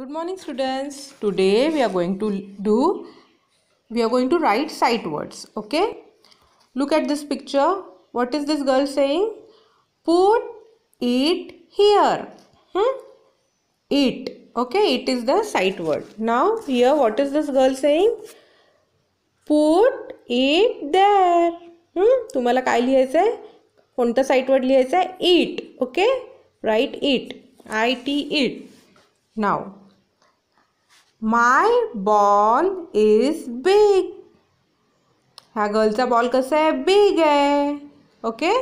good morning students today we are going to do we are going to write sight words okay look at this picture what is this girl saying put it here hmm? it okay it is the sight word now here what is this girl saying put it there hmm? तुम्हाला काय लिहायचं आहे कोणतं site word लिहायचं आहे it it write it. I t it. It my ball is big ह्या गर्लचा ball कसा आहे बिग आहे ओके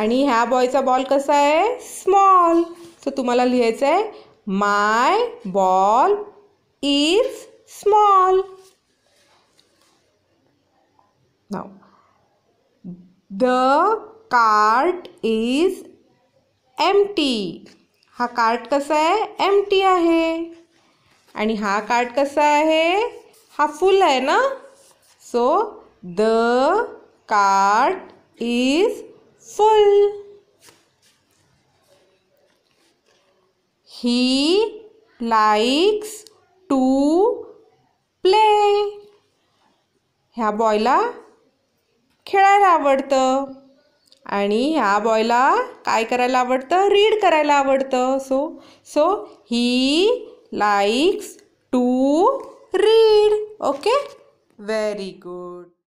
आणि ह्या बॉयचा बॉल कसा आहे स्मॉल सो तुम्हाला लिहायचं आहे माय बॉल इज स्मॉल नाव the cart is empty हा कार्ट कसा आहे एम टी आहे आणि हा कार्ड कसा आहे हा फुल आहे ना so the card is full he likes to play ह्या बॉयला खेळायला आवडतं आणि ह्या बॉयला काय करायला आवडतं रीड करायला आवडतं so so he likes to read. Okay? Very good.